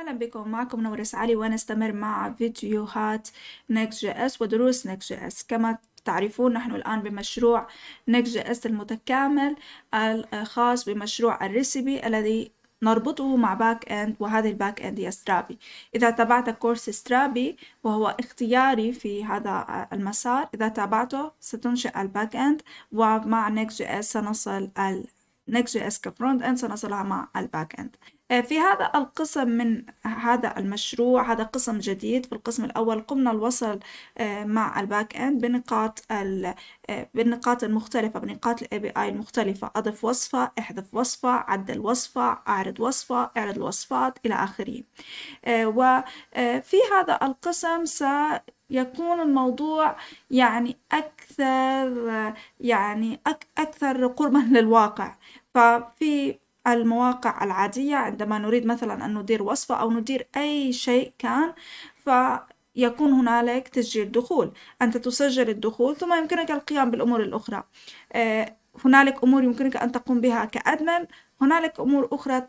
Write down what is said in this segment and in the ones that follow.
اهلا بكم معكم نورس علي ونستمر مع فيديوهات نكس جي اس ودروس نكس جي اس كما تعرفون نحن الآن بمشروع نكس جي اس المتكامل الخاص بمشروع الريسيبي الذي نربطه مع باك اند وهذه الباك اند هي سترابي اذا تابعت كورس سترابي وهو اختياري في هذا المسار اذا تابعته ستنشئ الباك اند ومع نكس جي اس سنصل ال نكس جي اس كفرونت اند سنصلها مع الباك اند آه، في هذا القسم من هذا المشروع هذا قسم جديد في القسم الأول قمنا الوصل آه، مع الباك إند بنقاط آه، بالنقاط المختلفة بنقاط بي API المختلفة أضف وصفة احذف وصفة عدل وصفة أعرض وصفة اعرض الوصفات إلى آخره وفي هذا القسم س يكون الموضوع يعني أكثر يعني أكثر قربا للواقع ففي المواقع العادية عندما نريد مثلا أن ندير وصفة أو ندير أي شيء كان فيكون هنالك تسجيل دخول أنت تسجل الدخول ثم يمكنك القيام بالأمور الأخرى آه، هنالك أمور يمكنك أن تقوم بها كأدمن هنالك أمور أخرى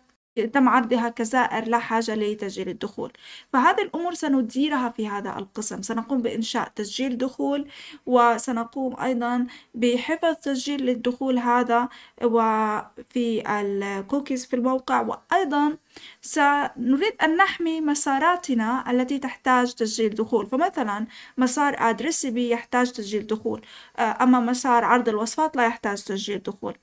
تم عرضها كزائر لا حاجة لتسجيل الدخول فهذه الأمور سنديرها في هذا القسم سنقوم بإنشاء تسجيل دخول وسنقوم أيضا بحفظ تسجيل للدخول هذا وفي الكوكيز في الموقع وأيضا سنريد أن نحمي مساراتنا التي تحتاج تسجيل دخول فمثلا مسار أدريسيبي يحتاج تسجيل دخول أما مسار عرض الوصفات لا يحتاج تسجيل دخول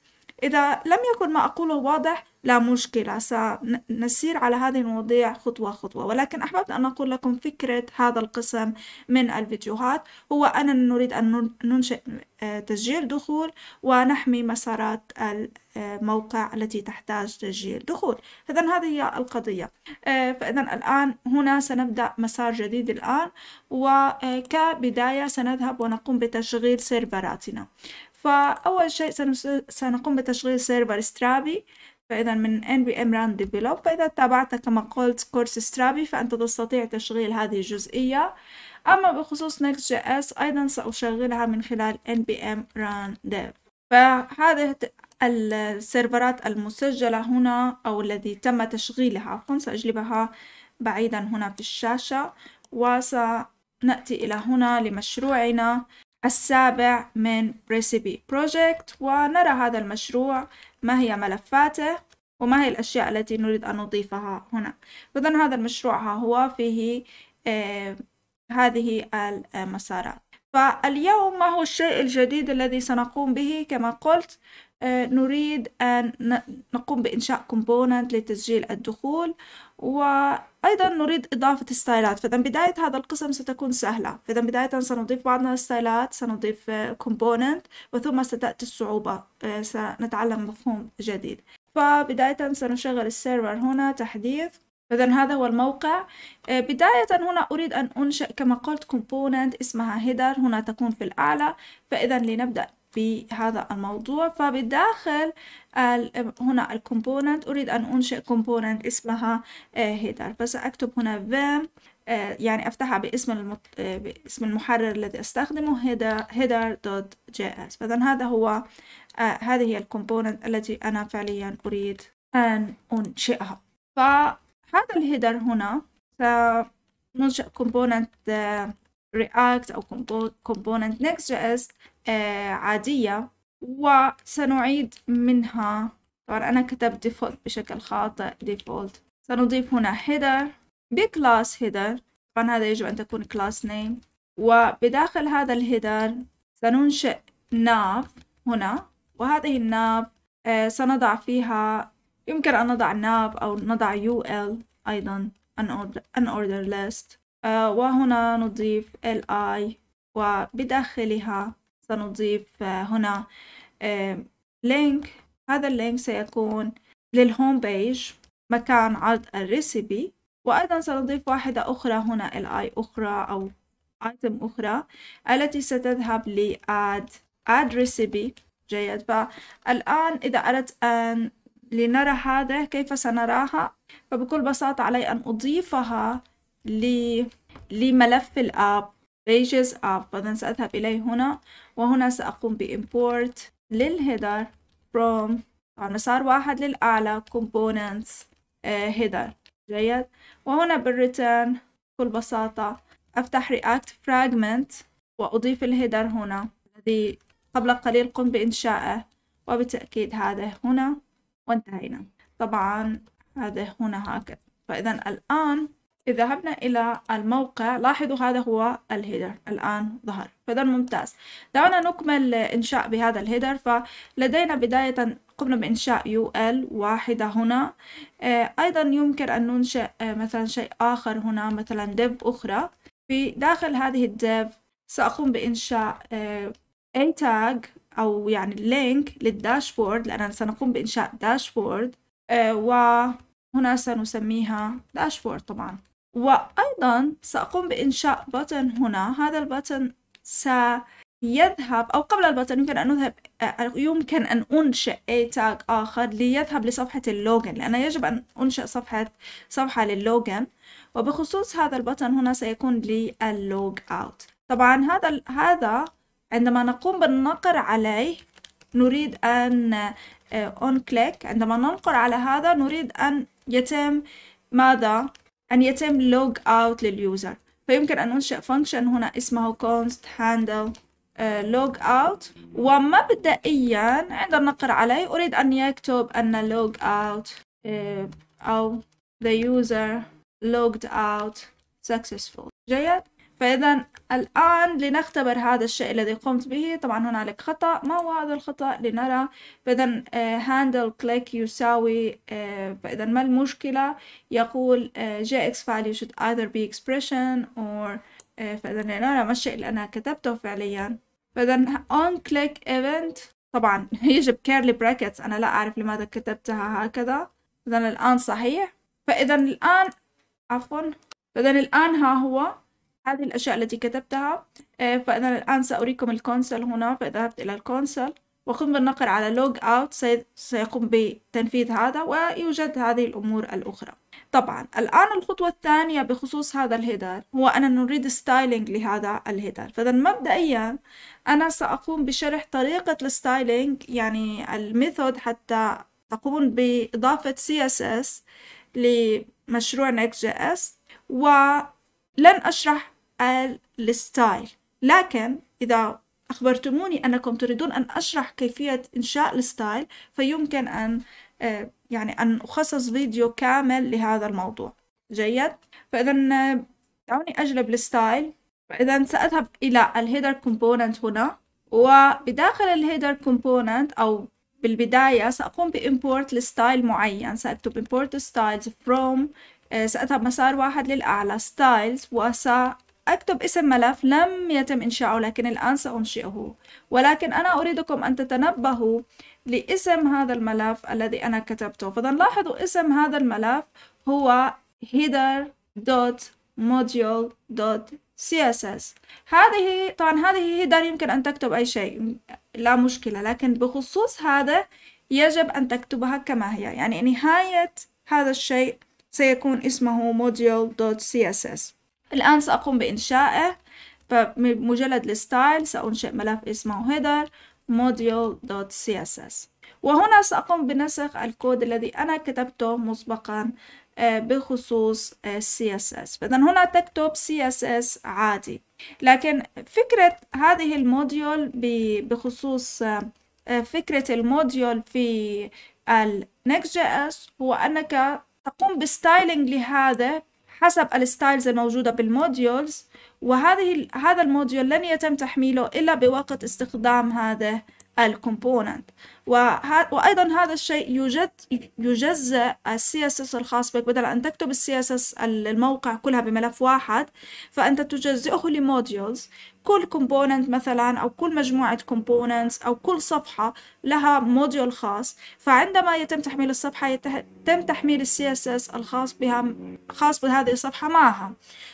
إذا لم يكن ما أقوله واضح لا مشكلة سنسير على هذه المواضيع خطوة خطوة ولكن أحببت أن أقول لكم فكرة هذا القسم من الفيديوهات هو أننا نريد أن ننشئ آه، تسجيل دخول ونحمي مسارات الموقع التي تحتاج تسجيل دخول إذا هذه هي القضية آه، فإذا الآن هنا سنبدأ مسار جديد الآن وكبداية سنذهب ونقوم بتشغيل سيرفراتنا فأول شيء سنقوم بتشغيل سيرفر سترابي فإذا من NPM Run Develop فإذا تابعت كما قلت كورس سترابي فأنت تستطيع تشغيل هذه الجزئية أما بخصوص Next.js أيضا سأشغلها من خلال NPM Run Dev فهذه السيرفرات المسجلة هنا أو الذي تم تشغيلها عفوا سأجلبها بعيدا هنا في الشاشة وسنأتي إلى هنا لمشروعنا السابع من ريسيبي بروجكت ونرى هذا المشروع ما هي ملفاته وما هي الأشياء التي نريد أن نضيفها هنا إذا هذا المشروع ها هو فيه آه، هذه المسارات فاليوم ما هو الشيء الجديد الذي سنقوم به كما قلت آه، نريد أن نقوم بإنشاء كومبوننت لتسجيل الدخول وأيضا نريد إضافة ستايلات فإذا بداية هذا القسم ستكون سهلة فإذا بداية سنضيف بعضنا الستايلات سنضيف آه، كومبوننت وثم ستأتي الصعوبة آه، سنتعلم مفهوم جديد فبداية سنشغل السيرفر هنا تحديث إذا هذا هو الموقع بداية هنا أريد أن أنشئ كما قلت كومبوننت اسمها هيدر هنا تكون في الأعلى فإذا لنبدأ بهذا الموضوع فبداخل هنا الكومبوننت أريد أن أنشئ كومبوننت اسمها آه، هيدر فسأكتب هنا فيم آه، يعني أفتحها باسم المت... آه، باسم المحرر الذي أستخدمه هيدر دوت اس فإذا هذا هو هذه هي الكومبوننت التي أنا فعليا أريد أن أنشئها فهذا الهيدر هنا سننشئ كومبوننت رياكت أو كومبوننت اس آه، عادية وسنعيد منها طبعا أنا كتبت ديفولت بشكل خاطئ ديفولت سنضيف هنا header بكلاس header طبعا هذا يجب أن تكون class name وبداخل هذا الهيدر سننشئ ناف هنا وهذه الناف آه، سنضع فيها يمكن أن نضع ناف أو نضع UL أيضا an order list آه، وهنا نضيف li وبداخلها سنضيف هنا لينك هذا اللينك سيكون للهوم بيج مكان عرض الريسيبي وأيضا سنضيف واحدة أخرى هنا الآي أخرى أو آيتم أخرى التي ستذهب لأد add add recipe جيد فالآن إذا أردت أن لنرى هذا كيف سنراها فبكل بساطة علي أن أضيفها ل... لملف الآب pages up فإذا سأذهب إليه هنا وهنا سأقوم بإمبورت للهيدر from طبعا يعني مسار واحد للأعلى components هيدر آه، جيد وهنا بالريتيرن بكل بساطة أفتح React Fragment وأضيف الهيدر هنا الذي قبل قليل قم بإنشائه وبالتأكيد هذا هنا وانتهينا طبعا هذا هنا هكذا فإذا الآن إذا ذهبنا إلى الموقع لاحظوا هذا هو الهيدر الآن ظهر فده ممتاز دعونا نكمل إنشاء بهذا الهيدر فلدينا بداية قمنا بإنشاء UL واحدة هنا آه، أيضا يمكن أن ننشئ آه، مثلا شيء آخر هنا مثلا ديف أخرى في داخل هذه الديف سأقوم بإنشاء أي آه، تاج أو يعني لينك للداشبورد لأننا سنقوم بإنشاء داشبورد وهنا سنسميها داشبورد طبعا وأيضا سأقوم بإنشاء بطن هنا هذا البطن سيذهب أو قبل البطن يمكن أن أذهب يمكن أن أنشئ أي تاج آخر ليذهب لصفحة اللوجن لأن يجب أن أنشئ صفحة صفحة للوجن وبخصوص هذا البطن هنا سيكون لي اللوج أوت طبعا هذا هذا عندما نقوم بالنقر عليه نريد أن اون آه، كليك عندما ننقر على هذا نريد أن يتم ماذا أن يتم لوج أوت لليوزر فيمكن أن أنشئ فانكشن هنا اسمه const handle لوج آه، أوت ومبدئيا عندما نقر عليه أريد أن يكتب أن لوج أوت آه، أو the user logged out successful جيد فإذا الآن لنختبر هذا الشيء الذي قمت به طبعا هنالك خطأ ما هو هذا الخطأ لنرى فإذا هاندل آه، كليك يساوي آه، فإذا ما المشكلة يقول جي آه، اكس value should either be expression or فإذا لنرى ما الشيء اللي أنا كتبته فعليا فإذا on click event طبعا يجب كيرلي براكتس أنا لا أعرف لماذا كتبتها هكذا إذا الآن صحيح فإذا الآن عفوا فإذا الآن ها هو هذه الأشياء التي كتبتها آه، فأنا الآن سأريكم الكونسل هنا فذهبت إلى الكونسل وقم بالنقر على لوج اوت سيقوم بتنفيذ هذا ويوجد هذه الأمور الأخرى طبعا الآن الخطوة الثانية بخصوص هذا الهيدر هو أنا نريد ستايلينج لهذا الهيدر فإذا مبدئيا أنا سأقوم بشرح طريقة الستايلينج يعني الميثود حتى تقوم بإضافة CSS لمشروع Next.js ولن أشرح الستايل لكن إذا أخبرتموني أنكم تريدون أن أشرح كيفية إنشاء الستايل فيمكن أن آه، يعني أن أخصص فيديو كامل لهذا الموضوع جيد فإذا آه، دعوني أجلب الستايل فإذا سأذهب إلى الهيدر كومبوننت هنا وبداخل الهيدر كومبوننت أو بالبداية سأقوم بإمبورت لستايل معين سأكتب import styles from آه، سأذهب مسار واحد للأعلى styles وسأ أكتب اسم ملف لم يتم إنشاؤه لكن الآن سأنشئه ولكن أنا أريدكم أن تتنبهوا لاسم هذا الملف الذي أنا كتبته فإذا لاحظوا اسم هذا الملف هو header.module.css هذه طبعا هذه header يمكن أن تكتب أي شيء لا مشكلة لكن بخصوص هذا يجب أن تكتبها كما هي يعني نهاية هذا الشيء سيكون اسمه module.css الآن سأقوم بإنشائه فمجلد الستايل سأنشئ ملف اسمه header module.css وهنا سأقوم بنسخ الكود الذي أنا كتبته مسبقا آه، بخصوص CSS آه، فإذا هنا تكتب CSS عادي لكن فكرة هذه الموديول بخصوص آه، فكرة الموديول في الـ جي اس هو أنك تقوم بستايلينج لهذا حسب الستايلز الموجودة بالموديولز وهذه هذا الموديول لن يتم تحميله إلا بوقت استخدام هذا الكومبوننت وأيضا هذا الشيء يوجد يجزأ السي اس اس الخاص بك بدل أن تكتب السي اس اس الموقع كلها بملف واحد فأنت تجزئه لموديولز كل كومبوننت مثلا أو كل مجموعة كومبوننتس أو كل صفحة لها موديول خاص فعندما يتم تحميل الصفحة يتم تحميل السي اس اس الخاص بها خاص بهذه الصفحة معها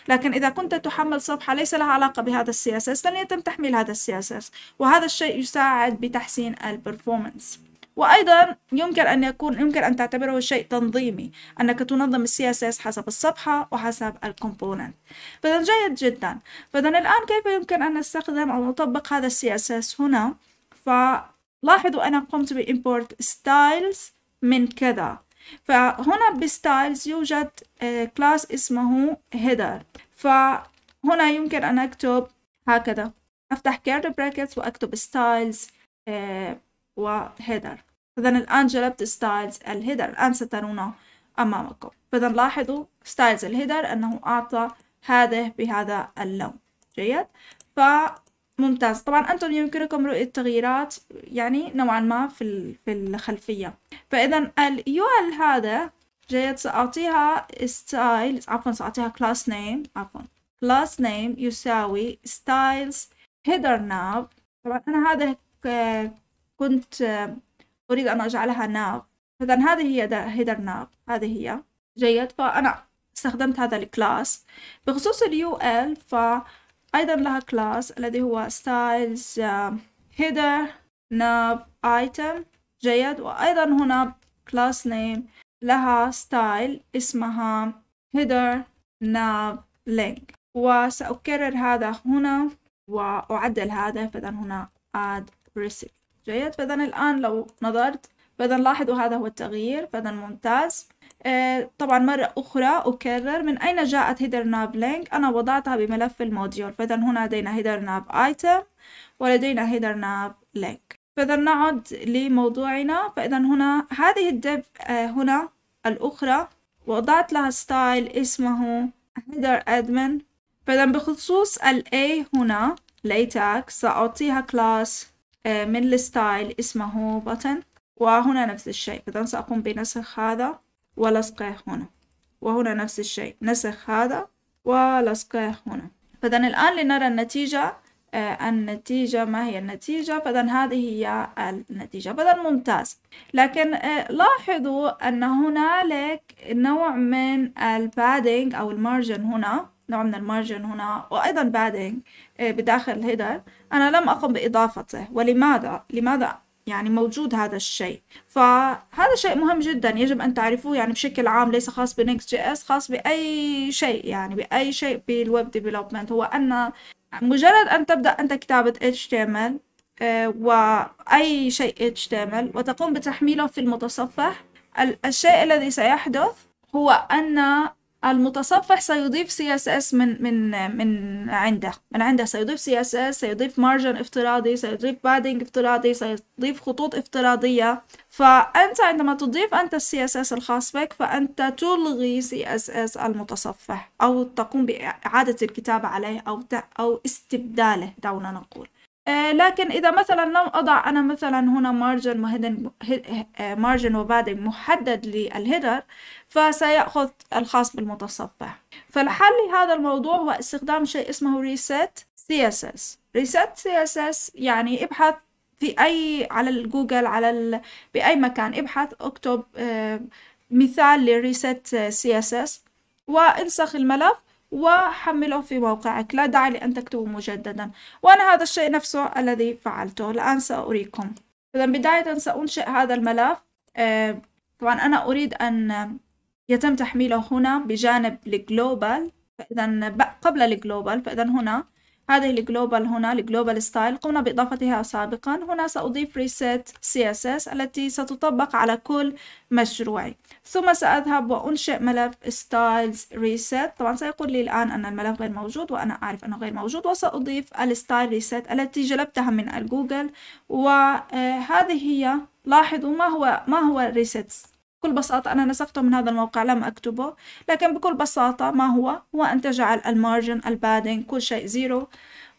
لكن إذا كنت تحمل صفحة ليس لها علاقة بهذا السي اس اس لن يتم تحميل هذا السي اس اس وهذا الشيء يساعد بتحسين البرفورمانس وأيضا يمكن أن يكون يمكن أن تعتبره شيء تنظيمي أنك تنظم CSS حسب الصفحة وحسب الكومبوننت فإذا جيد جدا فإذا الآن كيف يمكن أن نستخدم أو نطبق هذا CSS هنا فلاحظوا أنا قمت بإمبورت styles من كذا فهنا بستايلز يوجد آه، كلاس اسمه header فهنا يمكن أن أكتب هكذا أفتح curly brackets وأكتب styles وهيدر إذا الآن جلبت ستايلز الهيدر الآن سترونه أمامكم فإذا لاحظوا ستايلز الهيدر أنه أعطى هذه بهذا اللون جيد فممتاز طبعا أنتم يمكنكم رؤية تغييرات يعني نوعا ما في في الخلفية فإذا اليو ال هذا جيد سأعطيها ستايل عفوا سأعطيها كلاس نيم عفوا كلاس نيم يساوي styles header ناب طبعا أنا هذا كنت أريد أن أجعلها ناغ إذا هذه هي هيدر ناغ هذه هي جيد فأنا استخدمت هذا الكلاس بخصوص اليو ال فأيضا لها كلاس الذي هو styles header nav item جيد وأيضا هنا كلاس نيم لها ستايل اسمها header nav link وسأكرر هذا هنا وأعدل هذا فإذا هنا add recipe جيد فإذا الآن لو نظرت فإذا لاحظوا هذا هو التغيير فإذا ممتاز آه، طبعا مرة أخرى أكرر من أين جاءت هيدر ناب لينك أنا وضعتها بملف الموديول فإذا هنا لدينا هيدر ناب آيتم ولدينا هيدر ناب لينك فإذا نعد لموضوعنا فإذا هنا هذه الدب آه، هنا الأخرى وضعت لها ستايل اسمه هيدر أدمن فإذا بخصوص الأي A هنا لاتاك سأعطيها كلاس آه، من الستايل اسمه بطن وهنا نفس الشيء إذا سأقوم بنسخ هذا ولصقه هنا وهنا نفس الشيء نسخ هذا ولصقه هنا فإذا الآن لنرى النتيجة آه، النتيجة ما هي النتيجة فإذا هذه هي النتيجة فإذا ممتاز لكن آه، لاحظوا أن هنالك نوع من البادينج أو المارجن هنا نوع من المارجن هنا وأيضا بادنج آه، بداخل الهيدر أنا لم أقم بإضافته ولماذا؟ لماذا يعني موجود هذا الشيء فهذا شيء مهم جدا يجب أن تعرفوه يعني بشكل عام ليس خاص بنكست جي اس خاص بأي شيء يعني بأي شيء بالويب ديفلوبمنت هو أن مجرد أن تبدأ أنت كتابة HTML آه، وأي شيء HTML وتقوم بتحميله في المتصفح الشيء الذي سيحدث هو أن المتصفح سيضيف CSS من من من عنده من عنده سيضيف CSS سيضيف مارجن افتراضي سيضيف بادنج افتراضي سيضيف خطوط افتراضية فأنت عندما تضيف أنت السي اس اس الخاص بك فأنت تلغي سي اس اس المتصفح أو تقوم بإعادة الكتابة عليه أو أو استبداله دعونا نقول آه، لكن إذا مثلا لم أضع أنا مثلا هنا مارجن وهيدن مارجن وبادنج محدد للهيدر فسيأخذ الخاص بالمتصفح فالحل لهذا الموضوع هو استخدام شيء اسمه reset CSS reset CSS يعني ابحث في أي على الجوجل على ال... بأي مكان ابحث اكتب آه، مثال لريسيت سي اس اس وانسخ الملف وحمله في موقعك لا داعي لأن تكتبه مجددا وأنا هذا الشيء نفسه الذي فعلته الآن سأريكم إذا بداية سأنشئ هذا الملف آه، طبعا أنا أريد أن يتم تحميله هنا بجانب الجلوبال فإذا قبل الجلوبال فإذا هنا هذه الجلوبال هنا الجلوبال ستايل قمنا بإضافتها سابقا هنا سأضيف ريسيت سي اس اس التي ستطبق على كل مشروعي ثم سأذهب وأنشئ ملف ستايلز ريسيت طبعا سيقول لي الآن أن الملف غير موجود وأنا أعرف أنه غير موجود وسأضيف الستايل ريسيت التي جلبتها من الجوجل وهذه هي لاحظوا ما هو ما هو الريسيت بكل بساطة أنا نسخته من هذا الموقع لم أكتبه لكن بكل بساطة ما هو هو أن تجعل المارجن البادين كل شيء زيرو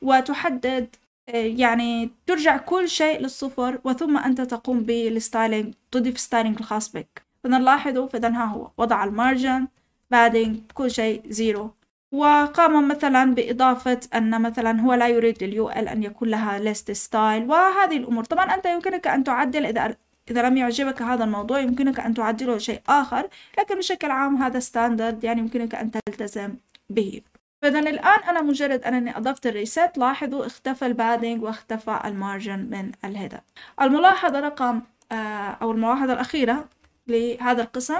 وتحدد آه، يعني ترجع كل شيء للصفر وثم أنت تقوم بالستايلينج تضيف ستايلينج الخاص بك فنلاحظه لاحظوا فإذا ها هو وضع المارجن بادينج كل شيء زيرو وقام مثلا بإضافة أن مثلا هو لا يريد لليو ال أن يكون لها ليست ستايل وهذه الأمور طبعا أنت يمكنك أن تعدل إذا إذا لم يعجبك هذا الموضوع يمكنك أن تعدله شيء آخر لكن بشكل عام هذا ستاندرد يعني يمكنك أن تلتزم به فإذا الآن أنا مجرد أنني أضفت الريسيت لاحظوا اختفى البادنج واختفى المارجن من الهيدر الملاحظة رقم آه، أو الملاحظة الأخيرة لهذا القسم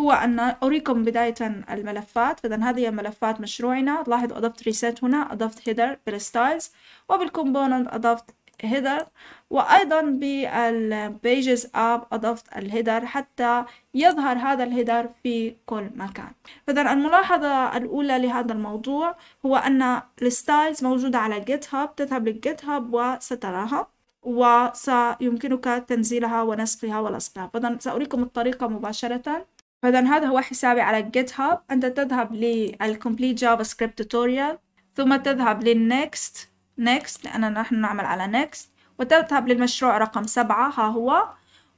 هو أن أريكم بداية الملفات فإذا هذه ملفات مشروعنا لاحظوا أضفت ريسيت هنا أضفت هيدر بالستايلز وبالكومبوننت أضفت هيدر وأيضا بالبيجز اب أضفت الهيدر حتى يظهر هذا الهيدر في كل مكان فاذا الملاحظة الأولى لهذا الموضوع هو أن الستايلز موجودة على جيت هاب تذهب للجيت هاب وستراها وسيمكنك تنزيلها ونسخها ولصقها فاذا سأريكم الطريقة مباشرة فإذا هذا هو حسابي على جيت هاب أنت تذهب للكومبليت جافا سكريبت توتوريال ثم تذهب للنكست next لأننا نحن نعمل على next وتذهب للمشروع رقم سبعة ها هو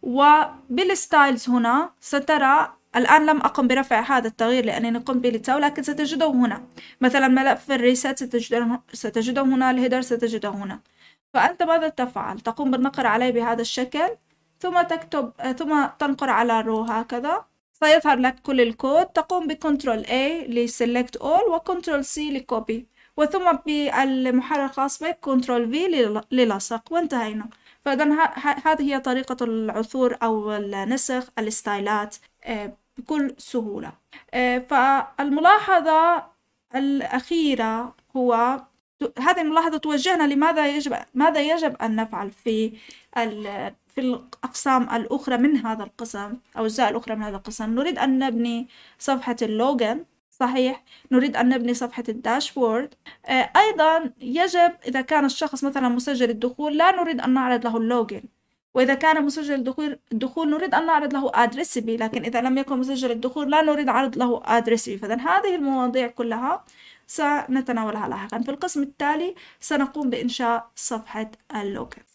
وبالستايلز هنا سترى الآن لم أقم برفع هذا التغيير لأنني قمت به للتو لكن ستجده هنا مثلا ملف الريسات ستجده, ستجده هنا الهيدر ستجده هنا فأنت ماذا تفعل؟ تقوم بالنقر عليه بهذا الشكل ثم تكتب ثم تنقر على رو هكذا سيظهر لك كل الكود تقوم بكنترول A لسيلكت اول وكنترول C لكوبي وثم بالمحرر الخاص بك كنترول في للصق وانتهينا فإذا هذه هي طريقة العثور أو النسخ الستايلات آه، بكل سهولة آه، فالملاحظة الأخيرة هو هذه الملاحظة توجهنا لماذا يجب ماذا يجب أن نفعل في في الأقسام الأخرى من هذا القسم أو الأجزاء الأخرى من هذا القسم نريد أن نبني صفحة اللوجن صحيح نريد أن نبني صفحة الداشبورد آه، أيضا يجب إذا كان الشخص مثلا مسجل الدخول لا نريد أن نعرض له اللوجن وإذا كان مسجل الدخول, الدخول نريد أن نعرض له أدريسبي لكن إذا لم يكن مسجل الدخول لا نريد عرض له أدريسبي فإذا هذه المواضيع كلها سنتناولها لاحقا في القسم التالي سنقوم بإنشاء صفحة اللوجن